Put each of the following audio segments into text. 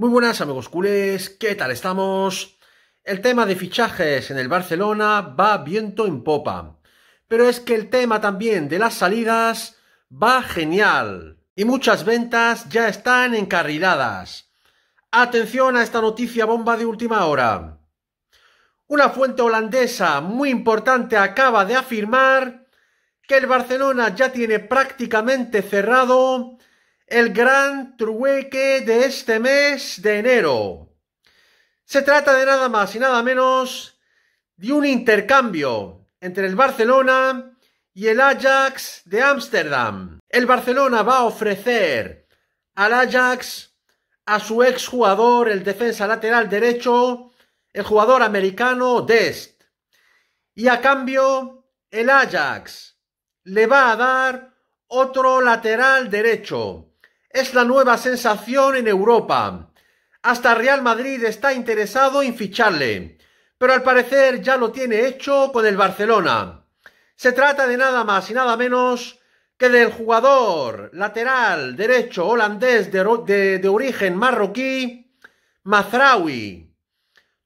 Muy buenas amigos culés, ¿qué tal estamos? El tema de fichajes en el Barcelona va viento en popa, pero es que el tema también de las salidas va genial y muchas ventas ya están encarriladas. Atención a esta noticia bomba de última hora. Una fuente holandesa muy importante acaba de afirmar que el Barcelona ya tiene prácticamente cerrado el gran trueque de este mes de enero. Se trata de nada más y nada menos de un intercambio entre el Barcelona y el Ajax de Ámsterdam. El Barcelona va a ofrecer al Ajax a su exjugador, el defensa lateral derecho, el jugador americano Dest. Y a cambio, el Ajax le va a dar otro lateral derecho es la nueva sensación en Europa. Hasta Real Madrid está interesado en ficharle, pero al parecer ya lo tiene hecho con el Barcelona. Se trata de nada más y nada menos que del jugador lateral derecho holandés de, origen marroquí, Mazraoui.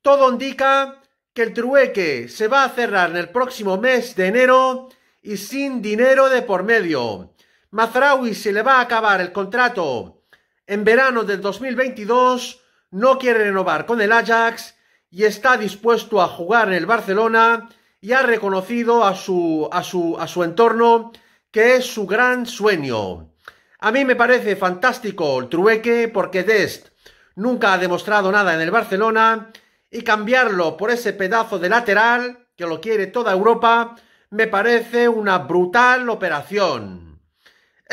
Todo indica que el trueque se va a cerrar en el próximo mes de enero y sin dinero de por medio Mazraoui se le va a acabar el contrato en verano del 2022, no quiere renovar con el Ajax y está dispuesto a jugar en el Barcelona y ha reconocido a su, a su, a su entorno que es su gran sueño. A mí me parece fantástico el trueque porque Dest nunca ha demostrado nada en el Barcelona y cambiarlo por ese pedazo de lateral que lo quiere toda Europa me parece una brutal operación.